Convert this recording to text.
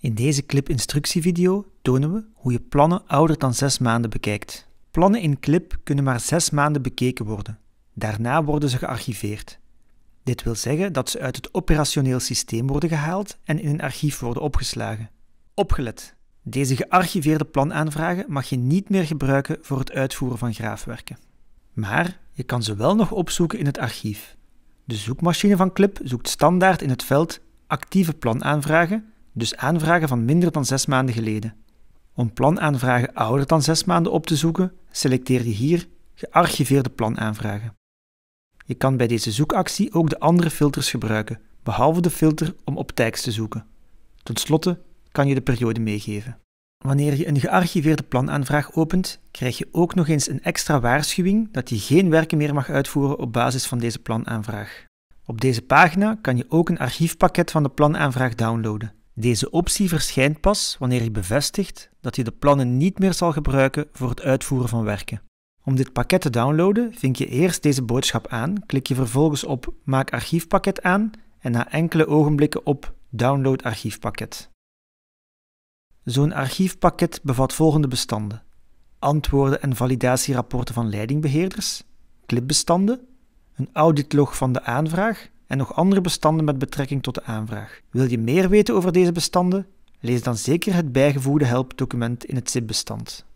In deze clip-instructievideo tonen we hoe je plannen ouder dan 6 maanden bekijkt. Plannen in Clip kunnen maar 6 maanden bekeken worden. Daarna worden ze gearchiveerd. Dit wil zeggen dat ze uit het operationeel systeem worden gehaald en in een archief worden opgeslagen. Opgelet! Deze gearchiveerde planaanvragen mag je niet meer gebruiken voor het uitvoeren van graafwerken. Maar je kan ze wel nog opzoeken in het archief. De zoekmachine van Clip zoekt standaard in het veld actieve planaanvragen dus aanvragen van minder dan zes maanden geleden. Om planaanvragen ouder dan zes maanden op te zoeken, selecteer je hier Gearchiveerde planaanvragen. Je kan bij deze zoekactie ook de andere filters gebruiken, behalve de filter om op tekst te zoeken. Tot slotte kan je de periode meegeven. Wanneer je een gearchiveerde planaanvraag opent, krijg je ook nog eens een extra waarschuwing dat je geen werken meer mag uitvoeren op basis van deze planaanvraag. Op deze pagina kan je ook een archiefpakket van de planaanvraag downloaden. Deze optie verschijnt pas wanneer je bevestigt dat je de plannen niet meer zal gebruiken voor het uitvoeren van werken. Om dit pakket te downloaden, vink je eerst deze boodschap aan, klik je vervolgens op Maak archiefpakket aan en na enkele ogenblikken op Download archiefpakket. Zo'n archiefpakket bevat volgende bestanden: antwoorden en validatierapporten van leidingbeheerders, clipbestanden, een auditlog van de aanvraag en nog andere bestanden met betrekking tot de aanvraag. Wil je meer weten over deze bestanden? Lees dan zeker het bijgevoegde helpdocument in het zipbestand. bestand